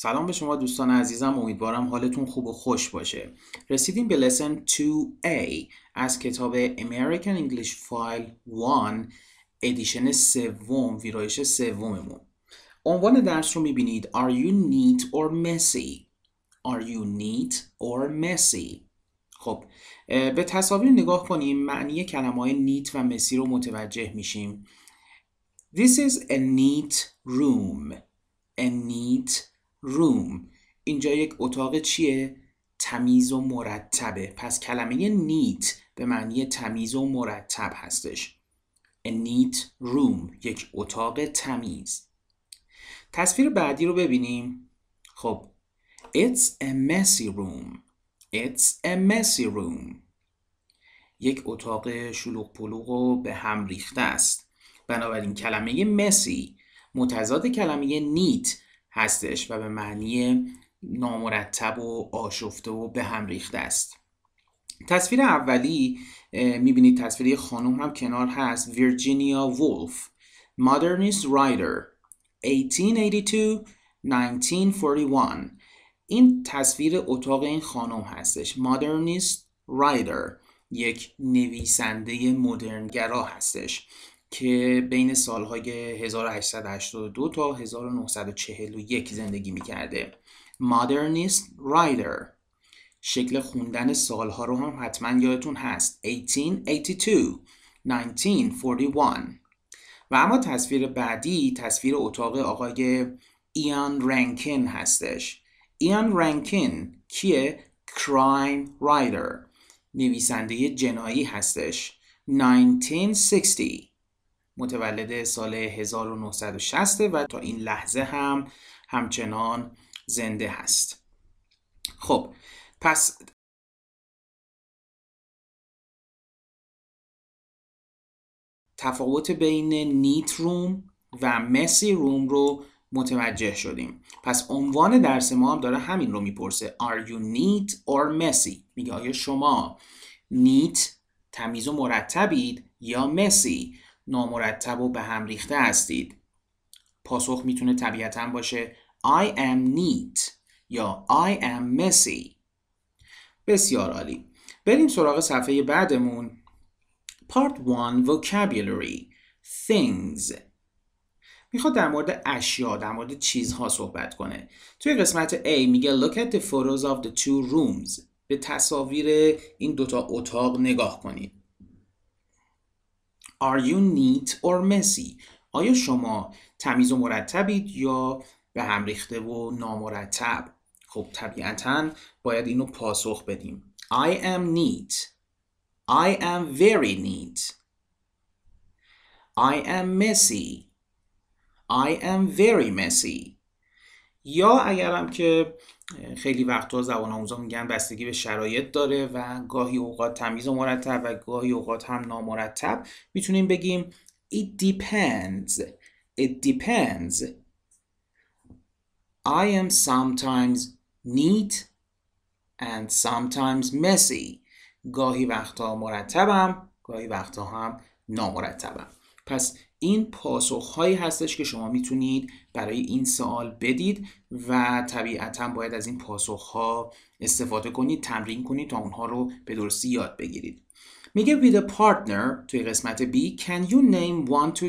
سلام به شما دوستان عزیزم امیدوارم حالتون خوب و خوش باشه رسیدیم به لسن 2A از کتاب American English File 1 ادیشن سوم ویرایش سوممون عنوان درس رو میبینید Are you neat or messy? Are you neat or messy? خب به تصاویر نگاه کنیم معنی کلمه های نیت و مسی رو متوجه میشیم This is a neat room A neat room اینجا یک اتاق چیه؟ تمیز و مرتبه پس کلمه نیت به معنی تمیز و مرتب هستش A neat room یک اتاق تمیز تصویر بعدی رو ببینیم خب It's a messy room It's a messy room یک اتاق شلوغ پلوغ و به هم ریخته است بنابراین کلمه مسی متضاد کلمه نیت هستش و به معنی نامرتب و آشفته و به هم ریخته است تصویر اولی میبینید تصویر خانم هم کنار هست ویرجینیا وولف مادرنیست رایدر 1882 1941 این تصویر اتاق این خانم هستش مادرنیست رایدر یک نویسنده مدرنگرا هستش که بین سالهای 1882 تا 1941 زندگی میکرده مادرنیست رایدر شکل خوندن سالها رو هم حتما یادتون هست 1882 1941 و اما تصویر بعدی تصویر اتاق آقای ایان رنکین هستش ایان رنکین کیه؟ کرایم رایدر نویسنده جنایی هستش 1960 متولد سال 1960 و تا این لحظه هم همچنان زنده هست خب پس تفاوت بین نیت روم و مسی روم رو متوجه شدیم پس عنوان درس ما هم داره همین رو میپرسه Are you neat or messy؟ میگه آیا شما نیت تمیز و مرتبید یا مسی نامرتب و به هم ریخته هستید پاسخ میتونه طبیعتا باشه I am neat یا I am messy بسیار عالی بریم سراغ صفحه بعدمون Part 1 Vocabulary Things میخواد در مورد اشیا در مورد چیزها صحبت کنه توی قسمت A میگه Look at the photos of the two rooms به تصاویر این دوتا اتاق نگاه کنید Are you neat or messy? آیا شما تمیز و مرتبید یا به هم ریخته و نامرتب؟ خب طبیعتا باید اینو پاسخ بدیم. I am neat. I am very neat. I am messy. I am very messy. یا اگرم که خیلی وقتا زبان آموزا میگن بستگی به شرایط داره و گاهی اوقات تمیز و مرتب و گاهی اوقات هم نامرتب میتونیم بگیم It depends It depends I am sometimes neat and sometimes messy گاهی وقتا مرتبم گاهی وقتا هم نامرتبم پس این پاسخ هایی هستش که شما میتونید برای این سوال بدید و طبیعتا باید از این ها استفاده کنید تمرین کنید تا اونها رو به درستی یاد بگیرید میگه with a partner توی قسمت B can you name 1 to 10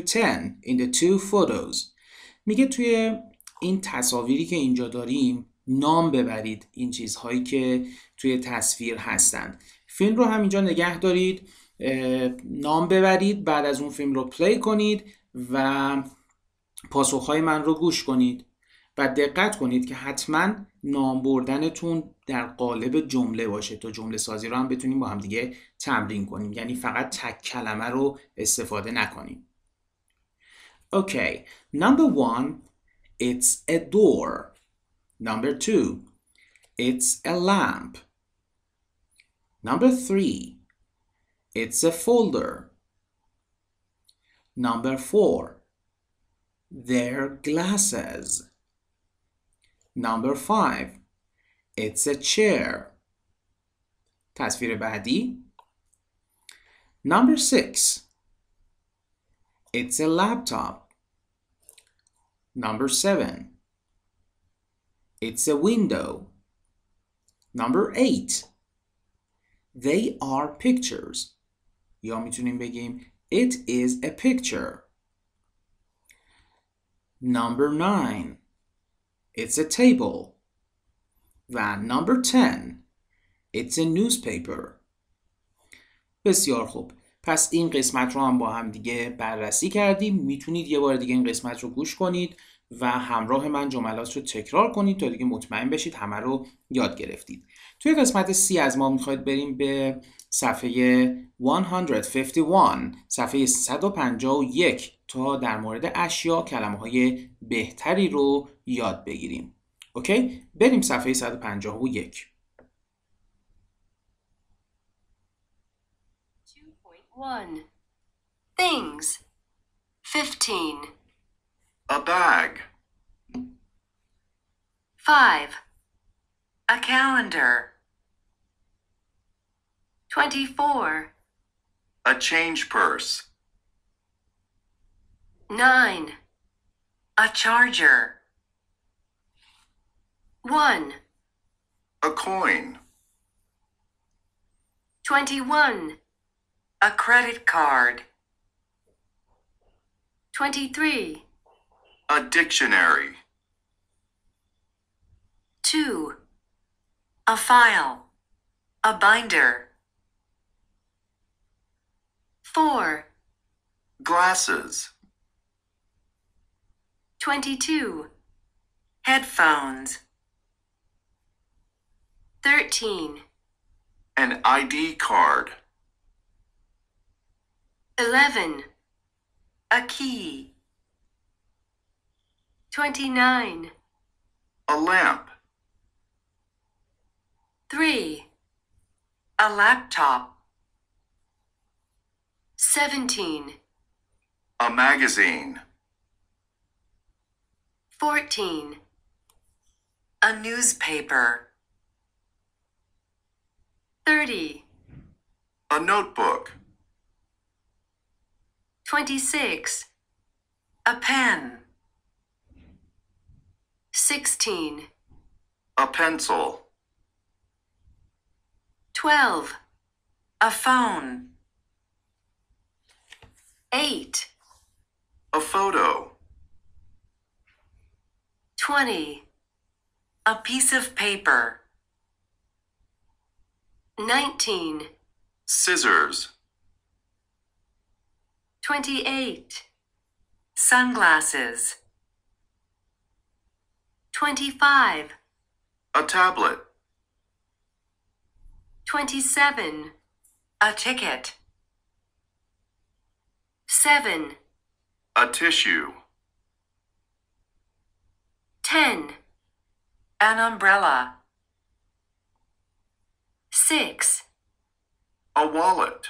in the two photos میگه توی این تصاویری که اینجا داریم نام ببرید این چیزهایی که توی تصویر هستند فیلم رو هم اینجا نگه دارید نام ببرید بعد از اون فیلم رو پلی کنید و پاسخهای من رو گوش کنید و دقت کنید که حتما نام بردنتون در قالب جمله باشه تا جمله سازی رو هم بتونیم با هم دیگه تمرین کنیم یعنی فقط تک کلمه رو استفاده نکنیم اوکی number one, it's a door. Number two, it's a lamp. Number three, It's a folder. Number four, their glasses. Number five, it's a chair. تصویر بعدی Number six, it's a laptop. Number seven, it's a window. Number eight, they are pictures. یا میتونیم بگیم It is a picture. Number 9 It's a table. و number 10 It's a newspaper. بسیار خوب. پس این قسمت رو هم با هم دیگه بررسی کردیم میتونید یه بار دیگه این قسمت رو گوش کنید و همراه من جملات رو تکرار کنید تا دیگه مطمئن بشید همه رو یاد گرفتید توی قسمت سی از ما میخواید بریم به صفحه 151 صفحه 151 تا در مورد اشیا کلمه های بهتری رو یاد بگیریم اوکی بریم صفحه 151 2.1 Things 15 A bag. 5. A calendar. 24. A change purse. 9. A charger. 1. A coin. 21. A credit card. 23. A dictionary. 2. A file. A binder. 4. Glasses. 22. Headphones. 13. An ID card. 11. A key. 29. A lamp. 3. A laptop. 17. A magazine. 14. A newspaper. 30. A notebook. 26. A pen. 16. A pencil. 12. A phone. 8. A photo. 20. A piece of paper. 19. Scissors. 28. Sunglasses. 25. A tablet. 27. A ticket. 7. A tissue. 10. An umbrella. 6. A wallet.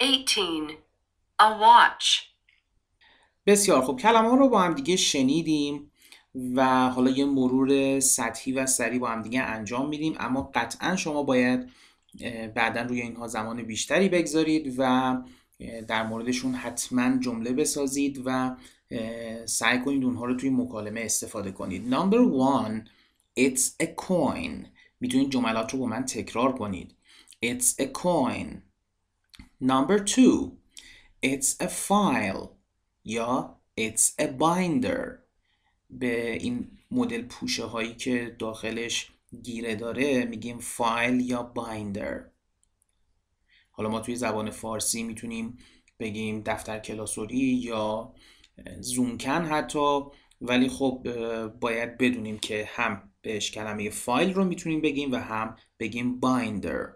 18. A watch. بسیار خوب کلمه ها رو با هم دیگه شنیدیم و حالا یه مرور سطحی و سریع با هم دیگه انجام میدیم اما قطعا شما باید بعدا روی اینها زمان بیشتری بگذارید و در موردشون حتما جمله بسازید و سعی کنید اونها رو توی مکالمه استفاده کنید نمبر وان It's a کوین میتونید جملات رو با من تکرار کنید It's a coin Number two It's a file یا It's a binder به این مدل پوشه هایی که داخلش گیره داره میگیم فایل یا بایندر حالا ما توی زبان فارسی میتونیم بگیم دفتر کلاسوری یا زونکن حتی ولی خب باید بدونیم که هم بهش کلمه فایل رو میتونیم بگیم و هم بگیم بایندر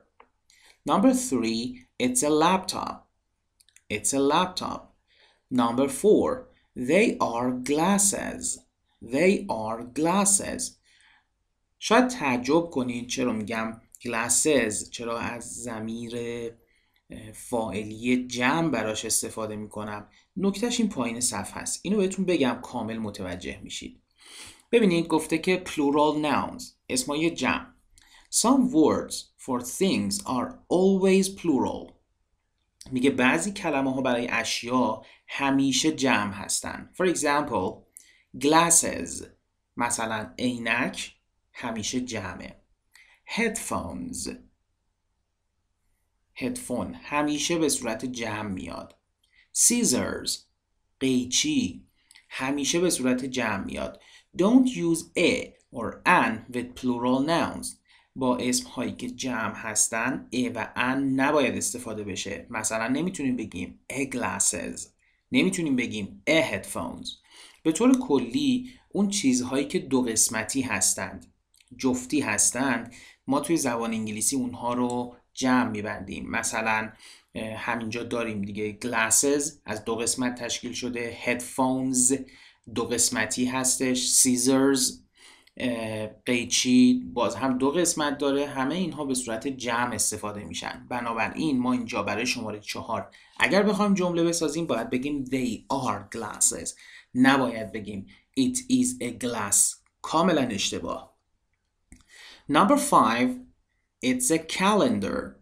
Number three, it's a laptop. It's a laptop. Number four, they are glasses. They are glasses. شاید تعجب کنین چرا میگم glasses چرا از ضمیر فائلی جمع براش استفاده میکنم نکتهش این پایین صفحه هست اینو بهتون بگم کامل متوجه میشید ببینید گفته که plural nouns اسمای جمع Some words for things are always plural میگه بعضی کلمه ها برای اشیا همیشه جمع هستن For example glasses مثلا عینک همیشه جمعه headphones هدفون همیشه به صورت جمع میاد scissors قیچی همیشه به صورت جمع میاد don't use a or an with plural nouns با اسم هایی که جمع هستن a و ان نباید استفاده بشه مثلا نمیتونیم بگیم a glasses نمیتونیم بگیم a headphones به طور کلی اون چیزهایی که دو قسمتی هستند جفتی هستند ما توی زبان انگلیسی اونها رو جمع میبندیم مثلا همینجا داریم دیگه glasses از دو قسمت تشکیل شده headphones دو قسمتی هستش scissors قیچی باز هم دو قسمت داره همه اینها به صورت جمع استفاده میشن بنابراین ما اینجا برای شماره چهار اگر بخوایم جمله بسازیم باید بگیم they are glasses نباید بگیم it is a glass کاملا اشتباه number five it's a calendar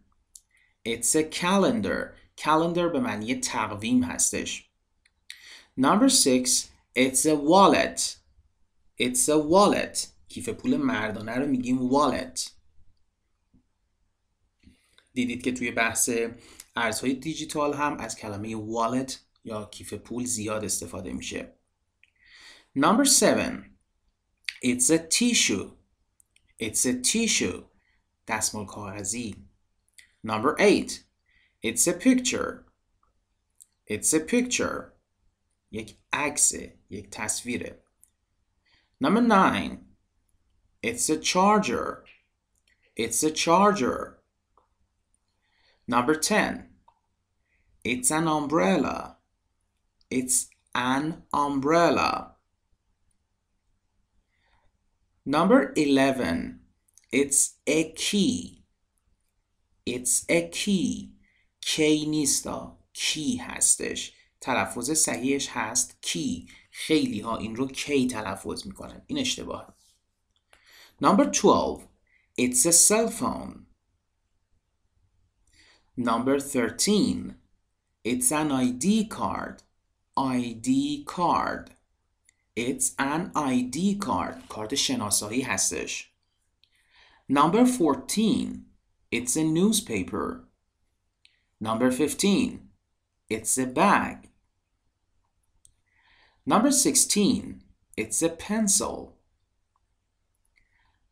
it's a calendar calendar به معنی تقویم هستش number six it's a wallet It's a wallet کیف پول مردانه رو میگیم wallet دیدید که توی بحث ارزهای دیجیتال هم از کلمه wallet یا کیف پول زیاد استفاده میشه Number seven It's a tissue It's a tissue دستمال کاغذی Number eight It's a picture It's a picture یک عکس یک تصویره Number nine, it's a charger. It's a charger. Number 10, it's an umbrella. It's an umbrella. Number 11, it's a key. It's a key. کی نیستا. کی هستش. تلفظ صحیحش هست Key. خیلی ها این رو کی تلفظ میکنن این اشتباه نمبر 12 It's a cell phone Number 13 It's an ID card ID card It's an ID card کارت شناسایی هستش Number 14 It's a newspaper نمبر 15 It's a bag Number 16, it's a pencil.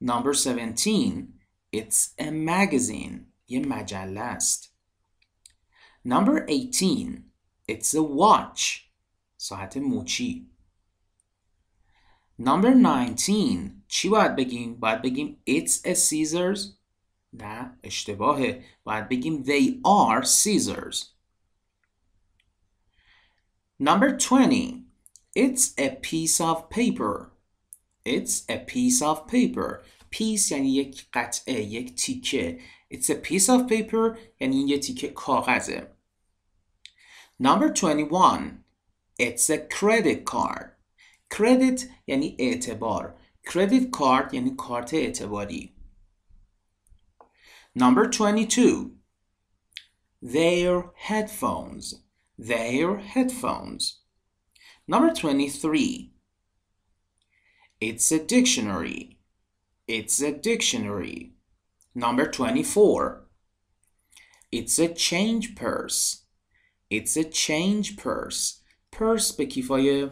Number 17, it's a magazine. یه Number 18, it's a watch. ساعت موچی. Number 19 چی باید بگیم؟ باید بگیم It's a scissors نه اشتباهه باید بگیم They are scissors Number 20 it's a piece of paper. It's a piece of paper. Piece یعنی یک قطعه یک تیکه. It's a piece of paper یعنی یه تیکه کاغذه. Number 21. It's a credit card. Credit یعنی اعتبار. Credit card یعنی کارت اعتباری. Number 22. Their headphones. Their headphones. Number 23. It's a dictionary. It's a dictionary. Number 24. It's a change purse. It's a change purse. پرس به کیفای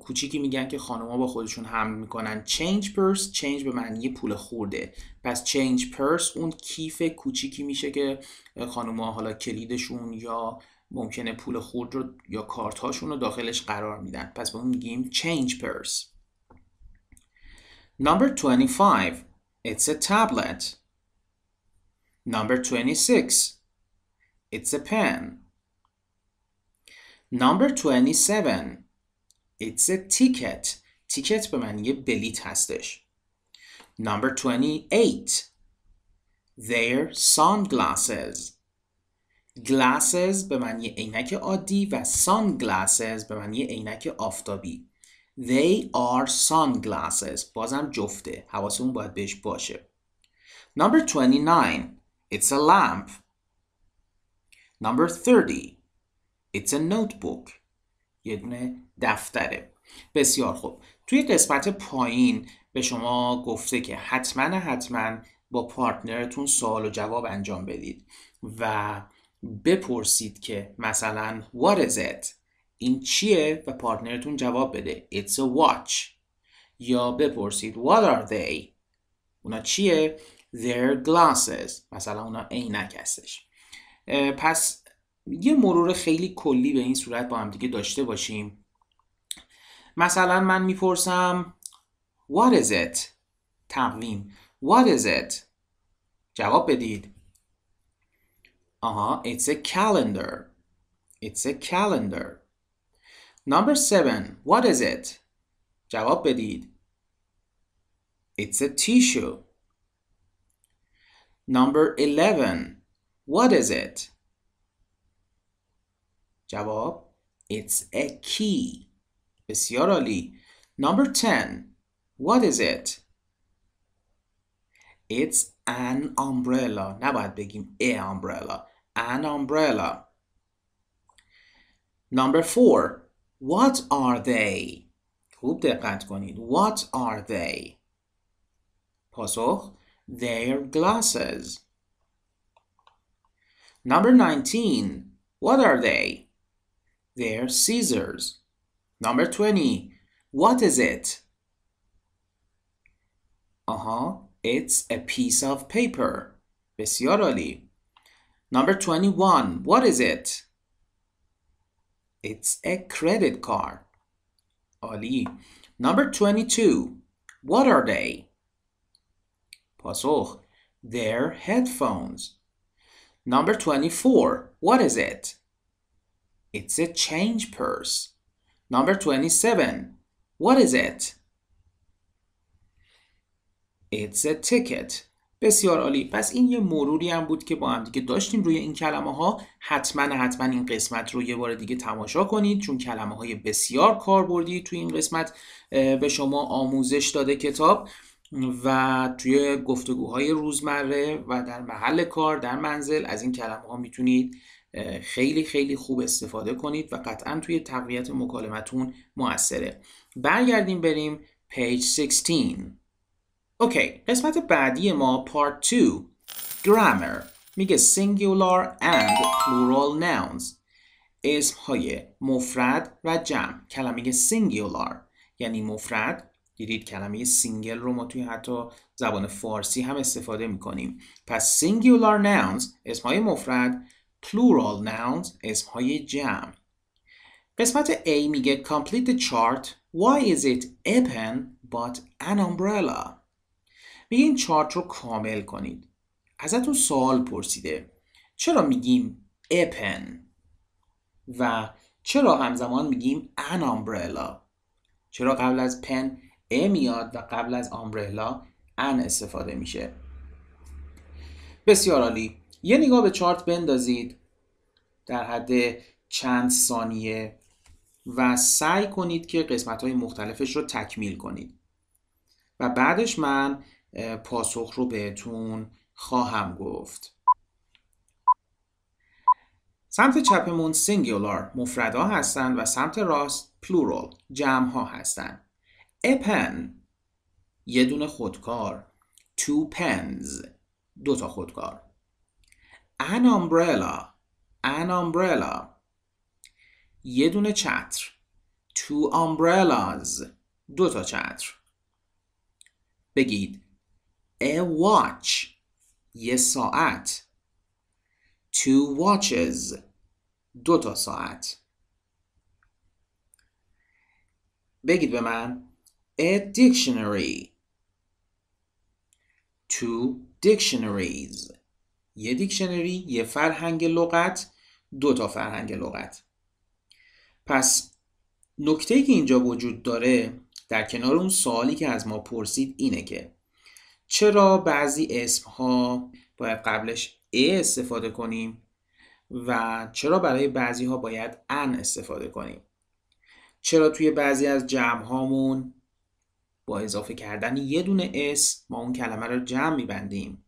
کوچیکی میگن که خانوما با خودشون هم میکنن چنج پرس change به معنی پول خورده پس change پرس اون کیف کوچیکی میشه که خانوما حالا کلیدشون یا ممکنه پول خود رو یا کارت هاشون رو داخلش قرار میدن پس به اون میگیم change purse Number 25 It's a tablet Number 26 It's a pen Number 27 It's a ticket تیکت به من یه بلیت هستش Number 28 Their sunglasses glasses به معنی عینک عادی و sunglasses به معنی عینک آفتابی They are sunglasses بازم جفته حواسمون باید بهش باشه Number 29 It's a lamp Number 30 It's a notebook یه دونه دفتره بسیار خوب توی قسمت پایین به شما گفته که حتما حتما با پارتنرتون سوال و جواب انجام بدید و بپرسید که مثلا What is it? این چیه؟ و پارتنرتون جواب بده It's a watch یا بپرسید What are they? اونا چیه؟ Their glasses مثلا اونا عینک هستش پس یه مرور خیلی کلی به این صورت با هم دیگه داشته باشیم مثلا من میپرسم What is it? تقویم What is it? جواب بدید Uh-huh, it's a calendar. It's a calendar. Number seven, what is it? جواب بدید. It's a tissue. Number 11, what is it? جواب It's a key. بسیار عالی. Number 10, what is it? It's an umbrella. نباید بگیم a umbrella an umbrella. Number four, what are they? خوب دقت کنید. What are they? پاسخ Their glasses. Number 19. What are they? Their scissors. Number 20. What is it? Uh-huh. It's a piece of paper. بسیار عالی. Number 21, what is it? It's a credit card. Ali. Number 22, what are they? پاسخ They're headphones. Number 24, what is it? It's a change purse. Number 27, what is it? It's a ticket. بسیار عالی پس این یه مروری هم بود که با هم دیگه داشتیم روی این کلمه ها حتما حتما این قسمت رو یه بار دیگه تماشا کنید چون کلمه های بسیار کاربردی توی این قسمت به شما آموزش داده کتاب و توی گفتگوهای روزمره و در محل کار در منزل از این کلمه ها میتونید خیلی خیلی خوب استفاده کنید و قطعا توی تقویت مکالمتون موثره برگردیم بریم پیج 16 اوکی قسمت بعدی ما پارت 2 گرامر میگه singular and plural nouns اسم های مفرد و جمع کلمه singular یعنی مفرد دیدید کلمه سینگل رو ما توی حتی زبان فارسی هم استفاده میکنیم پس singular nouns اسم های مفرد plural nouns اسم های جمع قسمت A میگه complete the chart why is it open but an umbrella به این چارت رو کامل کنید ازتون سوال پرسیده چرا میگیم اپن و چرا همزمان میگیم ان آمبرلا چرا قبل از پن ا میاد و قبل از آمبرلا ان استفاده میشه بسیار عالی یه نگاه به چارت بندازید در حد چند ثانیه و سعی کنید که قسمت های مختلفش رو تکمیل کنید و بعدش من پاسخ رو بهتون خواهم گفت سمت چپمون سینگولار مفردا هستند و سمت راست پلورال جمع ها هستند اپن یه دونه خودکار تو پنز دو تا خودکار ان امبرلا ان امبرلا یه دونه چتر تو umbrellas دو تا چتر بگید A watch یه ساعت Two watches دو تا ساعت بگید به من A dictionary Two dictionaries یه دیکشنری یه فرهنگ لغت دو تا فرهنگ لغت پس نکته که اینجا وجود داره در کنار اون سوالی که از ما پرسید اینه که چرا بعضی اسم ها باید قبلش ا استفاده کنیم و چرا برای بعضی ها باید ان استفاده کنیم چرا توی بعضی از جمع هامون با اضافه کردن یه دونه اس ما اون کلمه رو جمع میبندیم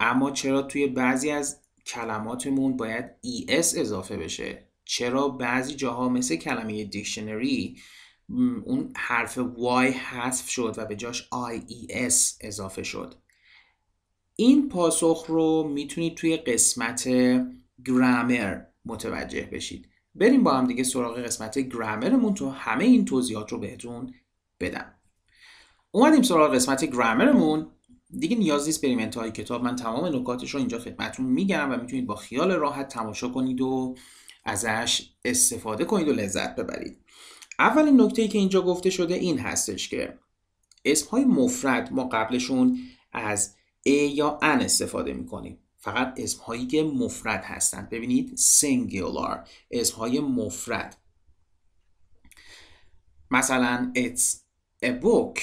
اما چرا توی بعضی از کلماتمون باید ای e اس اضافه بشه چرا بعضی جاها مثل کلمه دیکشنری اون حرف Y حذف شد و به جاش IES اضافه شد این پاسخ رو میتونید توی قسمت گرامر متوجه بشید بریم با هم دیگه سراغ قسمت گرامرمون تو همه این توضیحات رو بهتون بدم اومدیم سراغ قسمت گرامرمون دیگه نیاز نیست بریم انتهای کتاب من تمام نکاتش رو اینجا خدمتون میگم و میتونید با خیال راحت تماشا کنید و ازش استفاده کنید و لذت ببرید اولین نکته که اینجا گفته شده این هستش که اسم های مفرد ما قبلشون از ای یا ان استفاده میکنیم فقط اسم هایی که مفرد هستند ببینید سینگولار اسم های مفرد مثلا it's a book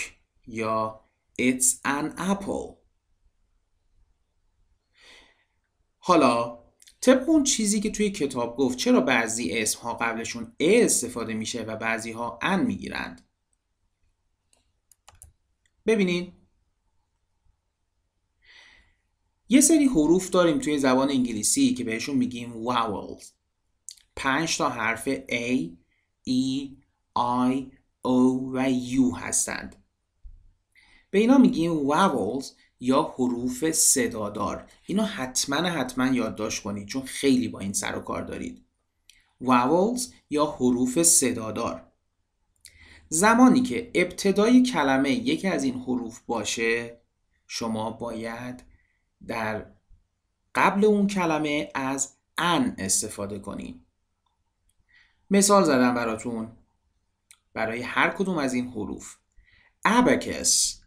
یا it's an apple حالا طبق اون چیزی که توی کتاب گفت چرا بعضی اسم ها قبلشون ا استفاده میشه و بعضی ها ان میگیرند ببینید یه سری حروف داریم توی زبان انگلیسی که بهشون میگیم vowels پنج تا حرف A, E, I, O و U هستند به اینا میگیم vowels یا حروف صدادار اینو حتما حتما یادداشت کنید چون خیلی با این سر و کار دارید vowels یا حروف صدادار زمانی که ابتدای کلمه یکی از این حروف باشه شما باید در قبل اون کلمه از ان استفاده کنید مثال زدم براتون برای هر کدوم از این حروف ابکس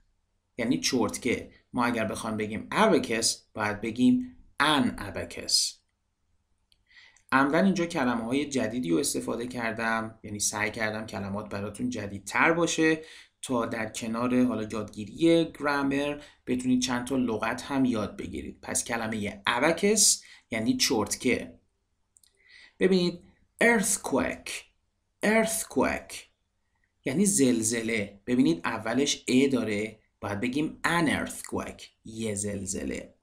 یعنی چرتکه ما اگر بخوایم بگیم ابکس باید بگیم ان ابکس. عمدن اینجا کلمه های جدیدی رو استفاده کردم یعنی سعی کردم کلمات براتون جدیدتر باشه تا در کنار حالا یادگیری گرامر بتونید چند تا لغت هم یاد بگیرید پس کلمه ابکس یعنی چرتکه ببینید earthquake earthquake یعنی زلزله ببینید اولش ا داره باید بگیم an earthquake یه زلزله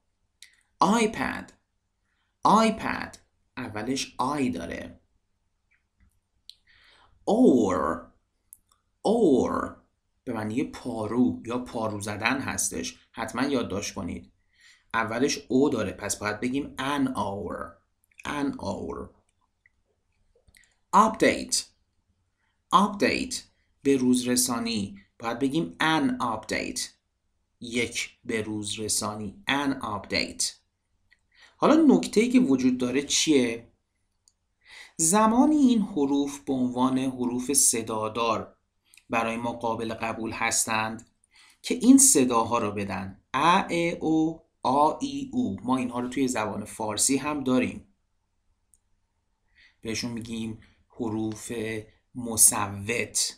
iPad آیپد اولش آی داره اور اور به معنی پارو یا پارو زدن هستش حتما یادداشت کنید اولش او داره پس باید بگیم an hour an hour update update به روز رسانی باید بگیم an update یک به روز رسانی an update حالا نکته که وجود داره چیه؟ زمانی این حروف به عنوان حروف صدادار برای ما قابل قبول هستند که این صداها رو بدن ا ا او آ ای او ما اینها رو توی زبان فارسی هم داریم بهشون میگیم حروف مصوت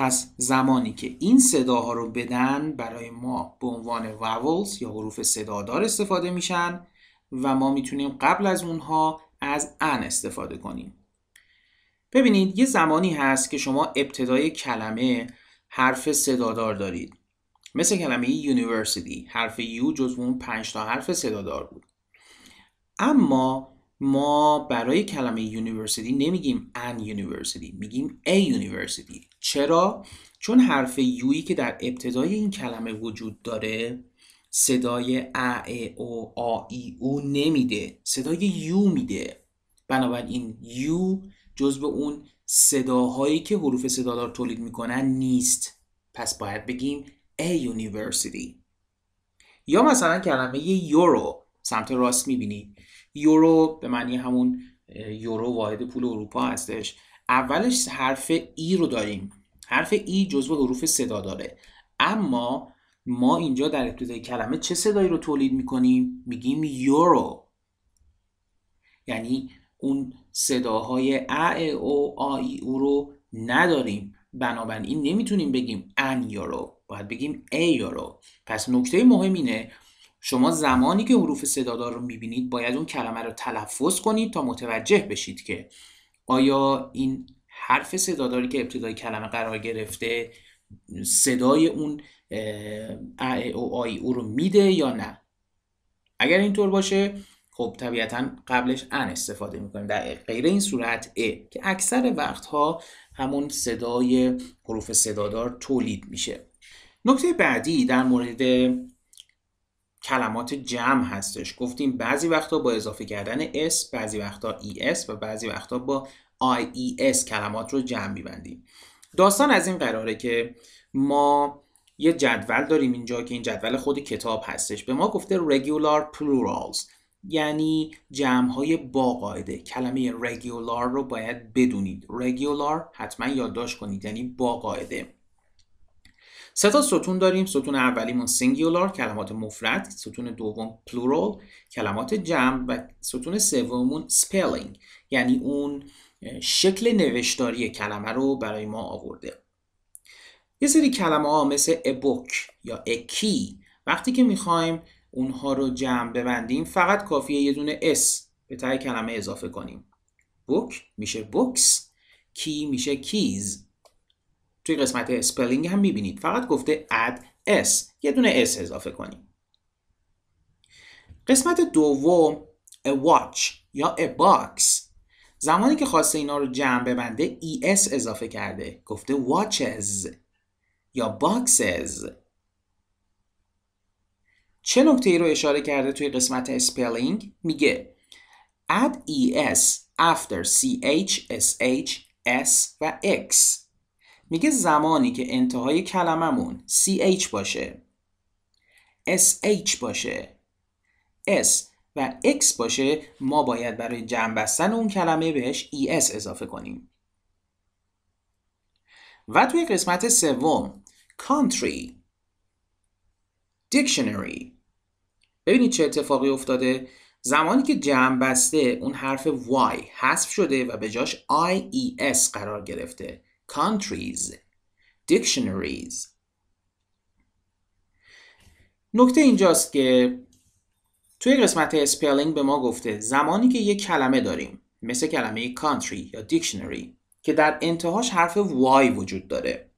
پس زمانی که این صداها رو بدن برای ما به عنوان وولز یا حروف صدادار استفاده میشن و ما میتونیم قبل از اونها از ان استفاده کنیم ببینید یه زمانی هست که شما ابتدای کلمه حرف صدادار دارید مثل کلمه یونیورسیتی حرف یو جزو اون پنج تا حرف صدادار بود اما ما برای کلمه یونیورسیتی نمیگیم ان یونیورسیتی میگیم ای یونیورسیتی چرا چون حرف یویی که در ابتدای این کلمه وجود داره صدای ا او آ ای او نمیده صدای یو میده بنابراین یو جزو اون صداهایی که حروف صدادار تولید میکنن نیست پس باید بگیم a university یا مثلا کلمه یورو سمت راست میبینید یورو به معنی همون یورو واحد پول اروپا هستش اولش حرف ای رو داریم حرف ای جزو حروف صدا داره اما ما اینجا در ابتدای کلمه چه صدایی رو تولید میکنیم؟ میگیم یورو یعنی اون صداهای ا او آی او رو نداریم بنابراین نمیتونیم بگیم ان یورو باید بگیم ای یورو پس نکته مهم اینه شما زمانی که حروف صدادار رو میبینید باید اون کلمه رو تلفظ کنید تا متوجه بشید که آیا این حرف صداداری که ابتدای کلمه قرار گرفته صدای اون ا او آی او رو میده یا نه اگر اینطور باشه خب طبیعتا قبلش ان استفاده میکنیم در غیر این صورت ا که اکثر وقتها همون صدای حروف صدادار تولید میشه نکته بعدی در مورد کلمات جمع هستش گفتیم بعضی وقتا با اضافه کردن اس بعضی وقتا اس e و بعضی وقتا با اس e کلمات رو جمع میبندیم داستان از این قراره که ما یه جدول داریم اینجا که این جدول خود کتاب هستش به ما گفته regular plurals یعنی جمع های با قاعده کلمه regular رو باید بدونید regular حتما یادداشت کنید یعنی با قاعده سه تا ستون داریم ستون اولیمون سینگولار کلمات مفرد ستون دوم پلورال کلمات جمع و ستون سوممون سپلینگ یعنی اون شکل نوشتاری کلمه رو برای ما آورده یه سری کلمه ها مثل ابوک یا اکی وقتی که میخوایم اونها رو جمع ببندیم فقط کافیه یه دونه اس به تای کلمه اضافه کنیم بوک میشه بوکس کی میشه کیز توی قسمت اسپلینگ هم میبینید فقط گفته add s یه دونه s اضافه کنیم قسمت دوم a watch یا a box زمانی که خواسته اینا رو جمع ببنده es اضافه کرده گفته watches یا boxes چه نکته ای رو اشاره کرده توی قسمت اسپلینگ میگه add es after ch sh s و x میگه زمانی که انتهای کلممون CH باشه SH باشه S و X باشه ما باید برای جمع بستن اون کلمه بهش ES اضافه کنیم و توی قسمت سوم country dictionary ببینید چه اتفاقی افتاده زمانی که جمع بسته اون حرف Y حذف شده و به جاش IES قرار گرفته countries dictionaries نکته اینجاست که توی قسمت اسپلینگ به ما گفته زمانی که یک کلمه داریم مثل کلمه country یا دیکشنری که در انتهاش حرف y وجود داره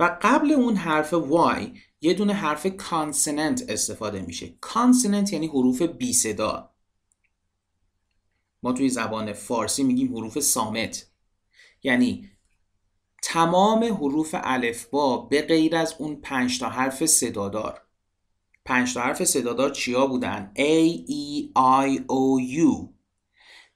و قبل اون حرف y یه دونه حرف کانسننت استفاده میشه کانسننت یعنی حروف بی صدا ما توی زبان فارسی میگیم حروف سامت یعنی تمام حروف الفبا به غیر از اون 5 تا حرف صدادار 5 تا حرف صدادار چیا بودن A E I O U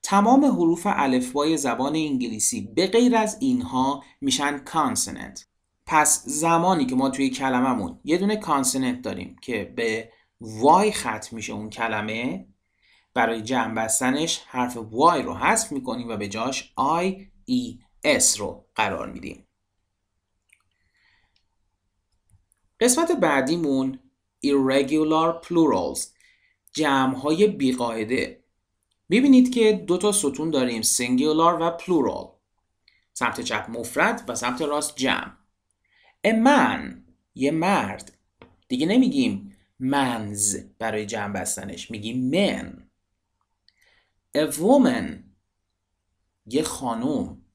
تمام حروف الفبای زبان انگلیسی به غیر از اینها میشن کانسننت پس زمانی که ما توی کلممون یه دونه کانسننت داریم که به وای ختم میشه اون کلمه برای جمع بستنش حرف وای رو حذف میکنیم و به جاش آی E S رو قرار میدیم قسمت بعدیمون irregular plurals جمع های بیقاعده ببینید که دو تا ستون داریم singular و plural سمت چپ مفرد و سمت راست جمع a man یه مرد دیگه نمیگیم منز برای جمع بستنش میگیم من a woman یه خانوم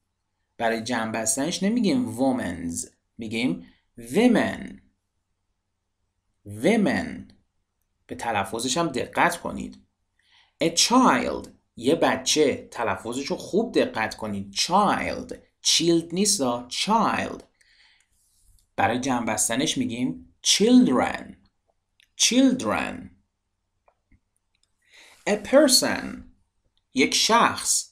برای جمع بستنش نمیگیم وومنز میگیم ویمن ویمن به تلفظش هم دقت کنید a child یه بچه تلفظش رو خوب دقت کنید child child نیست child برای جمع بستنش میگیم children children a person یک شخص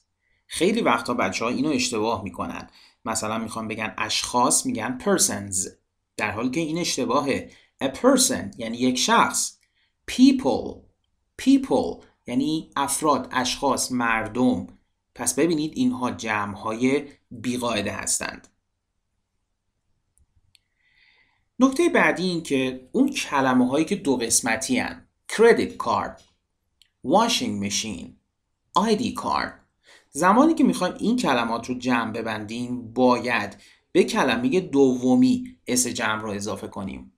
خیلی وقتا بچه ها اینو اشتباه میکنن مثلا میخوام بگن اشخاص میگن persons در حالی که این اشتباهه a person یعنی یک شخص people people یعنی افراد اشخاص مردم پس ببینید اینها جمع های بیقاعده هستند نکته بعدی این که اون کلمه هایی که دو قسمتی هن. credit card washing machine ID card زمانی که میخوایم این کلمات رو جمع ببندیم باید به کلمه دومی اس جمع رو اضافه کنیم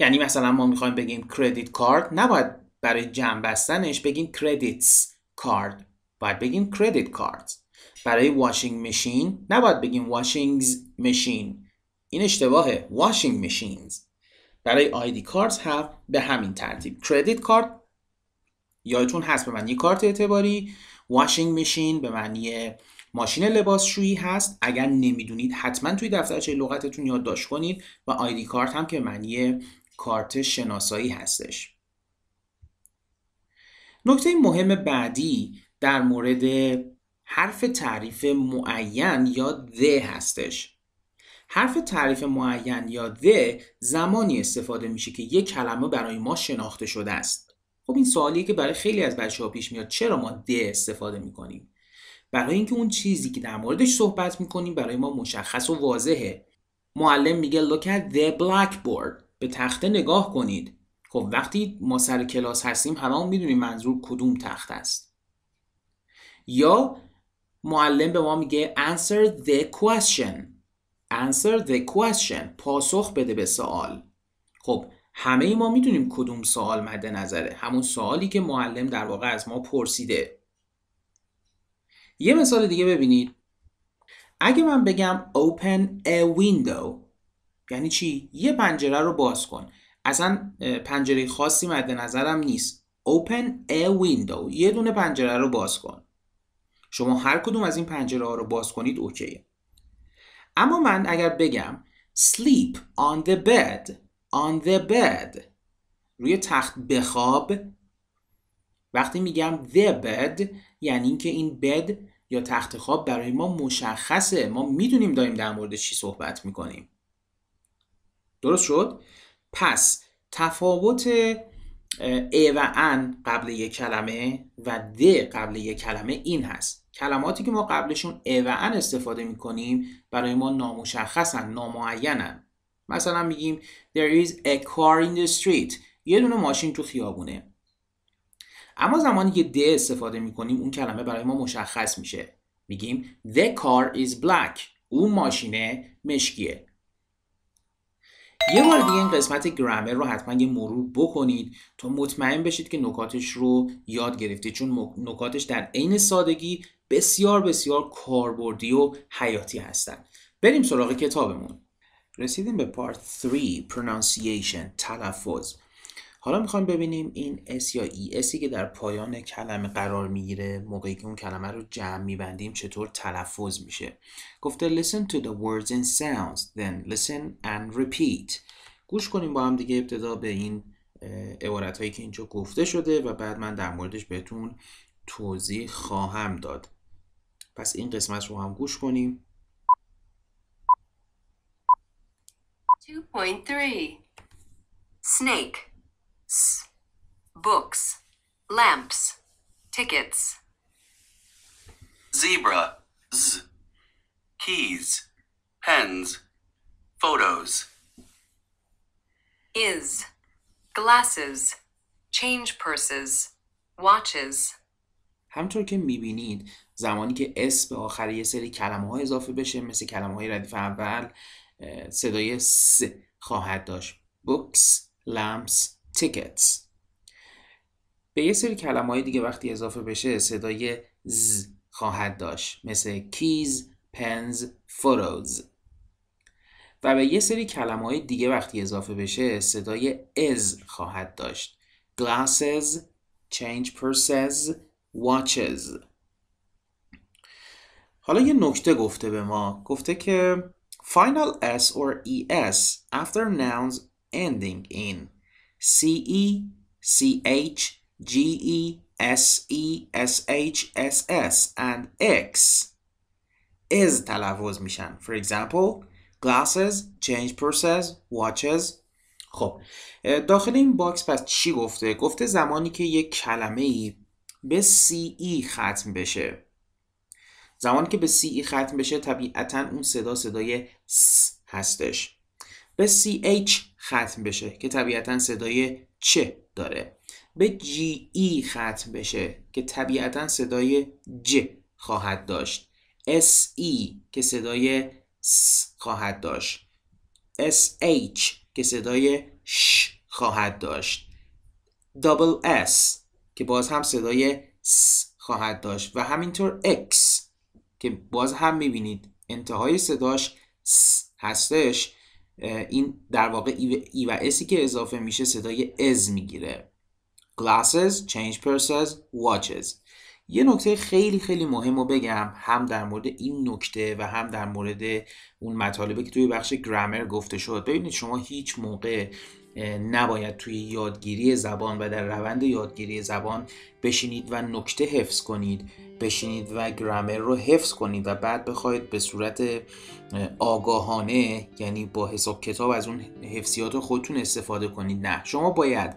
یعنی مثلا ما میخوایم بگیم کردیت کارت نباید برای جمع بستنش بگیم کردیتس کارد باید بگیم کردیت کارد برای واشینگ مشین نباید بگیم واشینگز مشین این اشتباهه واشینگ مشینز برای آیدی کارت هم به همین ترتیب کردیت کارت یادتون هست به من یک کارت اعتباری واشینگ میشین به معنی ماشین لباسشویی هست اگر نمیدونید حتما توی دفترچه لغتتون یادداشت کنید و آیدی کارت هم که معنی کارت شناسایی هستش نکته مهم بعدی در مورد حرف تعریف معین یا ده هستش حرف تعریف معین یا ده زمانی استفاده میشه که یک کلمه برای ما شناخته شده است خب این سوالیه که برای خیلی از بچه ها پیش میاد چرا ما د استفاده میکنیم برای اینکه اون چیزی که در موردش صحبت میکنیم برای ما مشخص و واضحه معلم میگه look at the blackboard به تخته نگاه کنید خب وقتی ما سر کلاس هستیم هم میدونیم منظور کدوم تخت است یا معلم به ما میگه answer the question answer the question پاسخ بده به سوال خب همه ای ما میدونیم کدوم سوال مد نظره همون سوالی که معلم در واقع از ما پرسیده یه مثال دیگه ببینید اگه من بگم open a window یعنی چی؟ یه پنجره رو باز کن اصلا پنجره خاصی مد نظرم نیست open a window یه دونه پنجره رو باز کن شما هر کدوم از این پنجره ها رو باز کنید اوکیه اما من اگر بگم sleep on the bed on the bed روی تخت بخواب وقتی میگم the bed یعنی اینکه این bed یا تخت خواب برای ما مشخصه ما میدونیم داریم در مورد چی صحبت میکنیم درست شد؟ پس تفاوت ای و ان قبل یک کلمه و د قبل یک کلمه این هست کلماتی که ما قبلشون ای و ان استفاده میکنیم برای ما نامشخصن نامعینن مثلا میگیم there is a car in the street یه دونه ماشین تو خیابونه اما زمانی که ده استفاده میکنیم اون کلمه برای ما مشخص میشه میگیم the car is black اون ماشینه مشکیه یه بار دیگه این قسمت گرامر رو حتما یه مرور بکنید تا مطمئن بشید که نکاتش رو یاد گرفتید چون نکاتش در عین سادگی بسیار بسیار کاربردی و حیاتی هستن بریم سراغ کتابمون رسیدیم به پارت 3 pronunciation تلفظ حالا میخوایم ببینیم این اس یا e، ای اسی که در پایان کلمه قرار میگیره موقعی که اون کلمه رو جمع میبندیم چطور تلفظ میشه گفته listen to the words and sounds then listen and repeat گوش کنیم با هم دیگه ابتدا به این عبارت هایی که اینجا گفته شده و بعد من در موردش بهتون توضیح خواهم داد پس این قسمت رو هم گوش کنیم 2.3 Snake S Books Lamps Tickets Zebra Z Keys Pens Photos Is Glasses Change purses Watches همطور که میبینید زمانی که اس به آخر یه سری کلمه ها اضافه بشه مثل کلمه های ردیف اول صدای س خواهد داشت books, lamps, tickets به یه سری کلمه های دیگه وقتی اضافه بشه صدای ز خواهد داشت مثل keys, pens, photos و به یه سری کلمه های دیگه وقتی اضافه بشه صدای از خواهد داشت glasses, change purses, watches حالا یه نکته گفته به ما گفته که Final S or ES after nouns ending in CE, CH, GE, SE, SH, SS and X is تلفظ میشن For example, glasses, change process, watches خب داخل این باکس پس چی گفته؟ گفته زمانی که یک کلمه ای به CE ختم بشه زمانی که به سی ای ختم بشه طبیعتا اون صدا صدای س هستش به سی ایچ ختم بشه که طبیعتا صدای چه داره به جی ای e ختم بشه که طبیعتا صدای ج خواهد داشت اس ای e، که صدای س خواهد داشت اس ایچ که صدای ش خواهد داشت دابل اس که باز هم صدای س خواهد داشت و همینطور X که باز هم میبینید انتهای صداش هستش این در واقع ای و اسی که اضافه میشه صدای از میگیره glasses, change purses, watches یه نکته خیلی خیلی مهم رو بگم هم در مورد این نکته و هم در مورد اون مطالبه که توی بخش گرامر گفته شد ببینید شما هیچ موقع نباید توی یادگیری زبان و در روند یادگیری زبان بشینید و نکته حفظ کنید بشینید و گرامر رو حفظ کنید و بعد بخواید به صورت آگاهانه یعنی با حساب کتاب از اون حفظیات خودتون استفاده کنید نه شما باید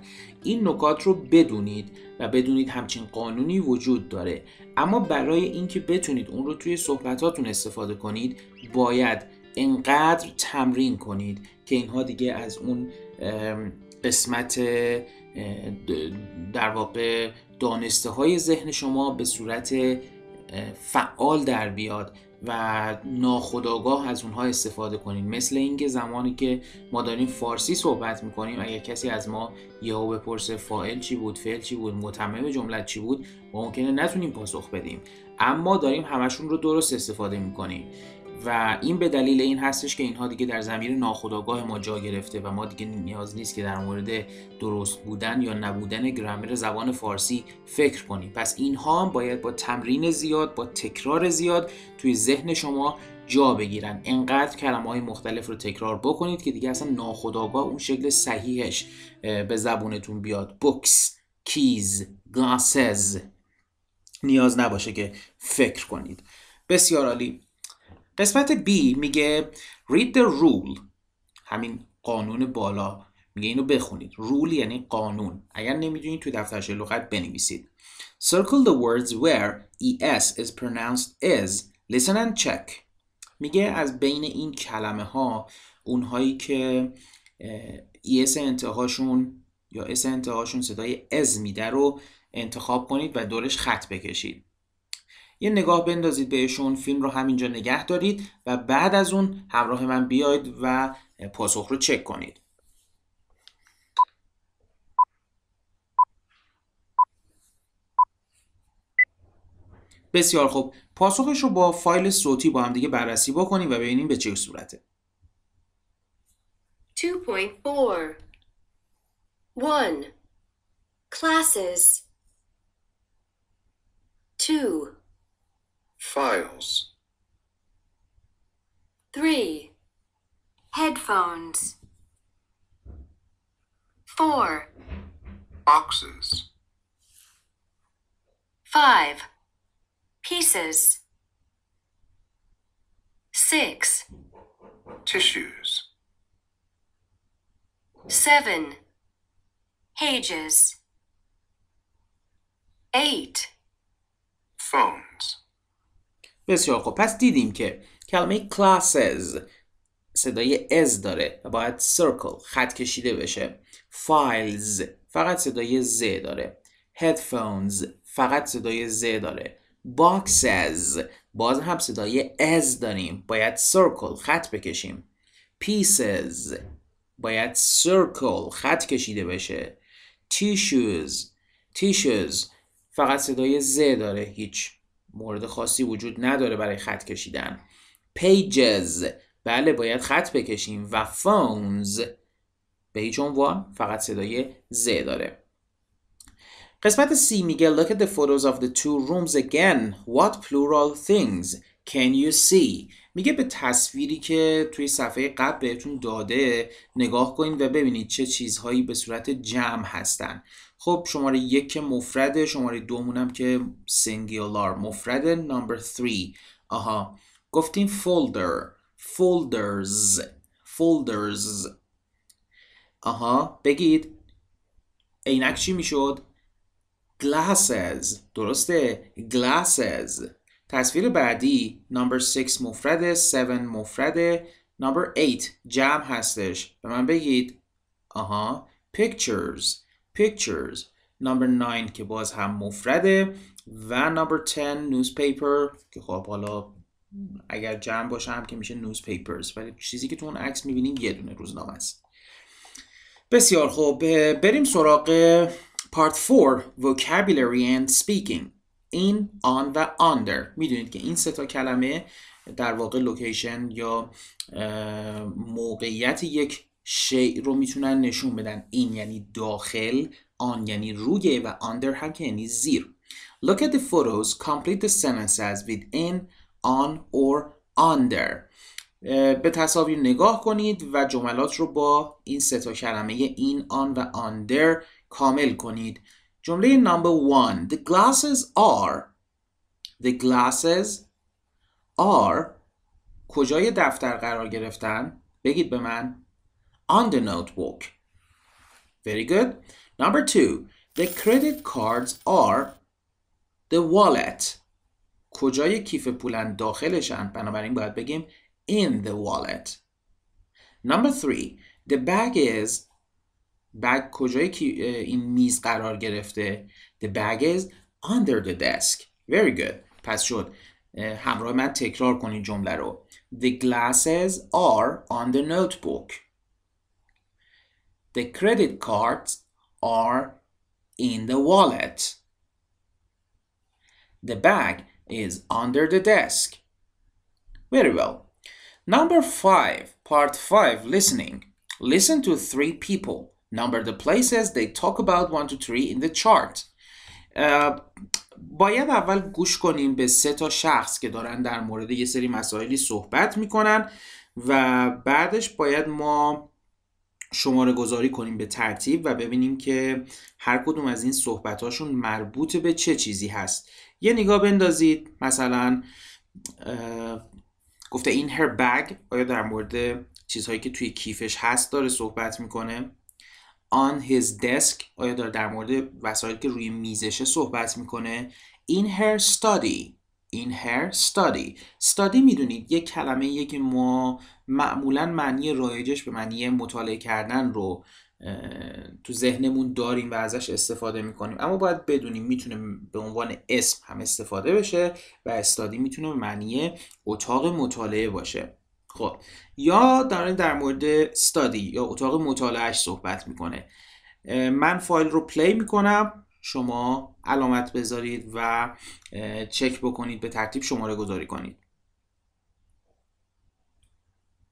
این نکات رو بدونید و بدونید همچین قانونی وجود داره اما برای اینکه بتونید اون رو توی صحبتاتون استفاده کنید باید انقدر تمرین کنید که اینها دیگه از اون قسمت در واقع دانسته های ذهن شما به صورت فعال در بیاد و ناخداگاه از اونها استفاده کنین مثل اینکه زمانی که ما داریم فارسی صحبت میکنیم اگر کسی از ما یهو بپرسه فاعل چی بود فعل چی بود متمم جملت چی بود ممکنه نتونیم پاسخ بدیم اما داریم همشون رو درست استفاده میکنیم و این به دلیل این هستش که اینها دیگه در زمین ناخودآگاه ما جا گرفته و ما دیگه نیاز نیست که در مورد درست بودن یا نبودن گرامر زبان فارسی فکر کنیم پس اینها باید با تمرین زیاد با تکرار زیاد توی ذهن شما جا بگیرن انقدر کلمه های مختلف رو تکرار بکنید که دیگه اصلا ناخودآگاه اون شکل صحیحش به زبونتون بیاد بوکس کیز گلاسز نیاز نباشه که فکر کنید بسیار عالی قسمت B میگه read the rule همین قانون بالا میگه اینو بخونید رول یعنی قانون اگر نمیدونید تو دفترچه لغت بنویسید circle the words where es is pronounced is listen and check میگه از بین این کلمه ها اونهایی که es انتهاشون یا اس انتهاشون صدای از میده رو انتخاب کنید و دورش خط بکشید یه نگاه بندازید بهشون فیلم رو همینجا نگه دارید و بعد از اون همراه من بیاید و پاسخ رو چک کنید بسیار خوب پاسخش رو با فایل صوتی با هم دیگه بررسی بکنیم و ببینیم به چه صورته 2.4 1 classes 2 files. 3. Headphones. 4. Boxes. 5. Pieces. 6. Tissues. 7. Pages. 8. Phones. بسیار خوب پس دیدیم که کلمه classes صدای از داره و باید سرکل خط کشیده بشه files فقط صدای ز داره headphones فقط صدای ز داره boxes باز هم صدای از داریم باید circle خط بکشیم pieces باید سرکل خط کشیده بشه tissues tissues فقط صدای ز داره هیچ مورد خاصی وجود نداره برای خط کشیدن پیجز بله باید خط بکشیم و فونز به هیچ عنوان فقط صدای ز داره قسمت سی میگه Look at the photos of the two rooms again What plural things can you see میگه به تصویری که توی صفحه قبل بهتون داده نگاه کنید و ببینید چه چیزهایی به صورت جمع هستن خب شماره یک مفرد، مفرده شماره دومونم که سینگیولار مفرده نمبر 3 آها گفتیم فولدر فولدرز فولدرز آها بگید اینک چی میشد گلاسز درسته گلاسز تصویر بعدی number 6 مفرده 7 مفرده number 8 جمع هستش به من بگید آها pictures pictures number 9 که باز هم مفرده و number 10 newspaper که خب حالا اگر جمع باشه هم که میشه newspapers ولی چیزی که تو اون عکس میبینیم یه دونه روزنامه است بسیار خوب بریم سراغ part 4 vocabulary and speaking این آن و آندر میدونید که این سه تا کلمه در واقع لوکیشن یا موقعیت یک شیء رو میتونن نشون بدن این یعنی داخل آن یعنی روی و آندر هم که یعنی زیر Look at the photos, complete the sentences with in, on or under به تصاویر نگاه کنید و جملات رو با این سه تا کلمه این، آن و آندر کامل کنید جمله number one the glasses are the glasses are کجای دفتر قرار گرفتن بگید به من on the notebook very good number two the credit cards are the wallet کجای کیف پولن داخلشن بنابراین باید بگیم in the wallet number three the bag is بگ کجایی که این میز قرار گرفته The bag is under the desk Very good پس شد همراه من تکرار کنید جمله رو The glasses are on the notebook The credit cards are in the wallet. The bag is under the desk. Very well. Number 5 part 5 listening. Listen to three people. number the places they talk about 1 to 3 in the chart uh, باید اول گوش کنیم به سه تا شخص که دارن در مورد یه سری مسائلی صحبت میکنن و بعدش باید ما شماره گذاری کنیم به ترتیب و ببینیم که هر کدوم از این صحبت هاشون مربوط به چه چیزی هست یه نگاه بندازید مثلا گفته این هر بگ آیا در مورد چیزهایی که توی کیفش هست داره صحبت میکنه on his desk آیا داره در مورد وسایلی که روی میزشه صحبت میکنه in her study in her study study میدونید یک کلمه یه که ما معمولا معنی رایجش به معنی مطالعه کردن رو تو ذهنمون داریم و ازش استفاده میکنیم اما باید بدونیم میتونه به عنوان اسم هم استفاده بشه و استادی میتونه به معنی اتاق مطالعه باشه خب یا در در مورد استادی یا اتاق مطالعهش صحبت میکنه من فایل رو پلی میکنم شما علامت بذارید و چک بکنید به ترتیب شماره گذاری کنید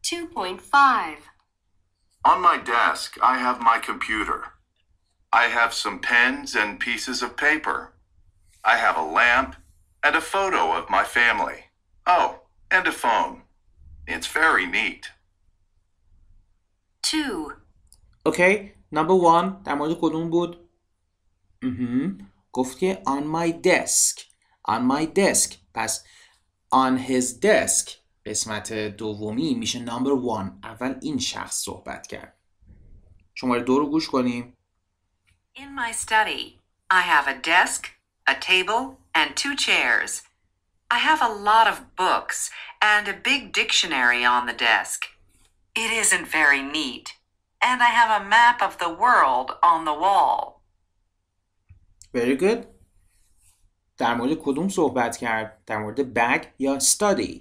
2.5 On my desk I have my computer. I have some pens and pieces of paper. I have a lamp and a photo of my family. Oh, and a phone. It's very neat. Two. Okay, number one در مورد کدوم بود؟ گفت که on my desk on my desk پس on his desk قسمت دومی میشه number one اول این شخص صحبت کرد شماره دو رو گوش کنیم In my study I have a desk, a table and two chairs I have a lot of books and a big dictionary on the desk. It isn't very neat. And I have a map of the world on the wall. Very good. در مورد کدوم صحبت کرد؟ در مورد bag یا study.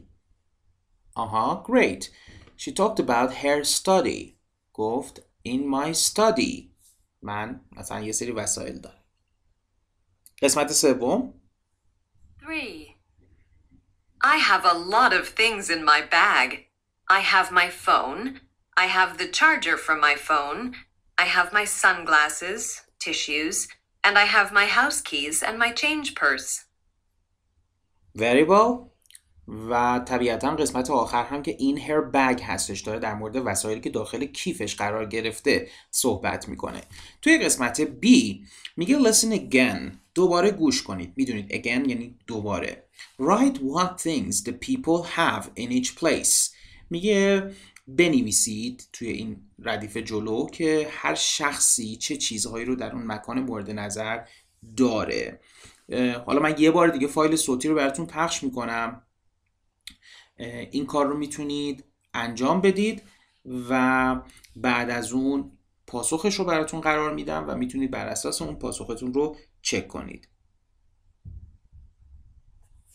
آها, great. She talked about her study. گفت in my study. من مثلا یه سری وسایل دارم. قسمت سوم. 3 I have a lot of things in my bag. I have my phone. I have the charger for my phone. I have my sunglasses, tissues, and I have my house keys and my change purse. Very well. و طبیعتا قسمت آخر هم که این هر بگ هستش داره در مورد وسایلی که داخل کیفش قرار گرفته صحبت میکنه توی قسمت B میگه listen again دوباره گوش کنید میدونید again یعنی دوباره Write what things the people have in each place میگه بنویسید توی این ردیف جلو که هر شخصی چه چیزهایی رو در اون مکان مورد نظر داره حالا من یه بار دیگه فایل صوتی رو براتون پخش میکنم این کار رو میتونید انجام بدید و بعد از اون پاسخش رو براتون قرار میدم و میتونید بر اساس اون پاسختون رو چک کنید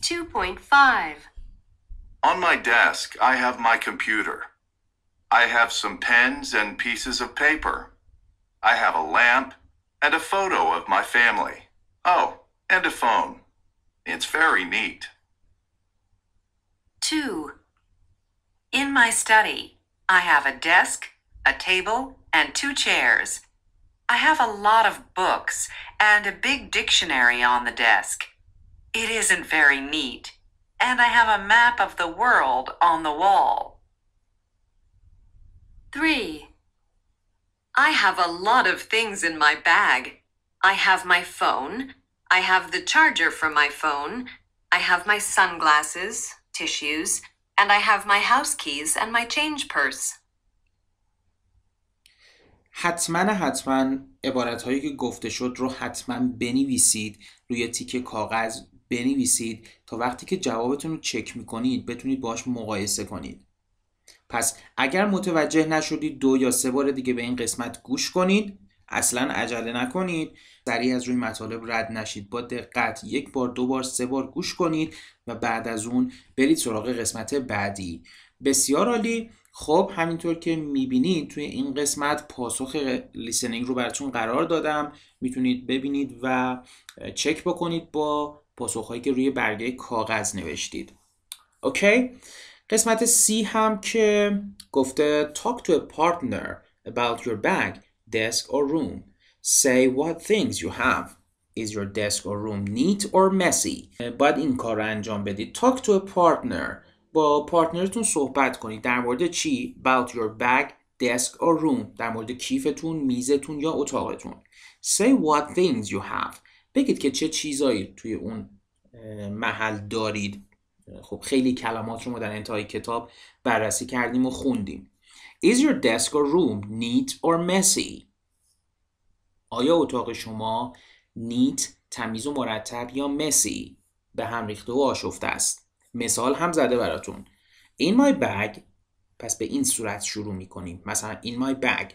2.5. On my desk, I have my computer. I have some pens and pieces of paper. I have a lamp and a photo of my family. Oh, and a phone. It's very neat. 2. In my study, I have a desk, a table, and two chairs. I have a lot of books and a big dictionary on the desk. It isn't very neat. And I have a map of the world on the wall. 3. I have a lot of things in my bag. I have my phone. I have the charger for my phone. I have my sunglasses, tissues, and I have my house keys and my change purse. حتما حتما عبارت هایی که گفته شد رو حتما بنویسید روی تیکه کاغذ بنویسید تا وقتی که جوابتون رو چک میکنید بتونید باش مقایسه کنید پس اگر متوجه نشدید دو یا سه بار دیگه به این قسمت گوش کنید اصلا عجله نکنید سریع از روی مطالب رد نشید با دقت یک بار دو بار سه بار گوش کنید و بعد از اون برید سراغ قسمت بعدی بسیار عالی خب همینطور که میبینید توی این قسمت پاسخ لیسنینگ رو براتون قرار دادم میتونید ببینید و چک بکنید با پاسخهایی که روی برگه کاغذ نوشتید اوکی قسمت سی هم که گفته talk to a partner about your bag desk or room say what things you have is your desk or room neat or messy باید این کار رو انجام بدید talk to a partner با پارتنرتون صحبت کنید در مورد چی about your bag desk or room در مورد کیفتون میزتون یا اتاقتون say what things you have بگید که چه چیزایی توی اون محل دارید خب خیلی کلمات رو ما در انتهای کتاب بررسی کردیم و خوندیم Is your desk or room neat or messy? آیا اتاق شما نیت تمیز و مرتب یا مسی به هم ریخته و آشفته است مثال هم زده براتون In my bag پس به این صورت شروع می کنیم مثلا in my bag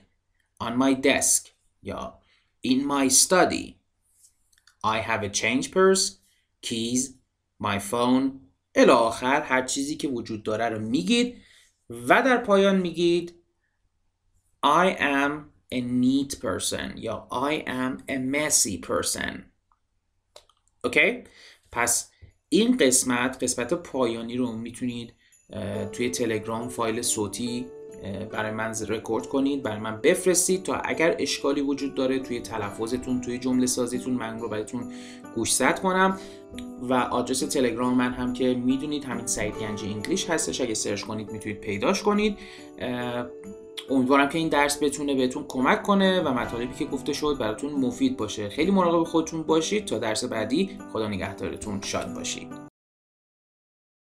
on my desk یا in my study I have a change purse keys my phone الی آخر هر چیزی که وجود داره رو میگید و در پایان میگید I am a neat person یا I am a messy person اوکی؟ پس این قسمت قسمت پایانی رو میتونید توی تلگرام فایل صوتی برای من رکورد کنید برای من بفرستید تا اگر اشکالی وجود داره توی تلفظتون توی جمله سازیتون من رو براتون گوشزد کنم و آدرس تلگرام من هم که میدونید همین سعید گنج انگلیش هستش اگه سرچ کنید میتونید پیداش کنید امیدوارم که این درس بتونه بهتون کمک کنه و مطالبی که گفته شد براتون مفید باشه خیلی مراقب خودتون باشید تا درس بعدی خدا نگهدارتون شاد باشید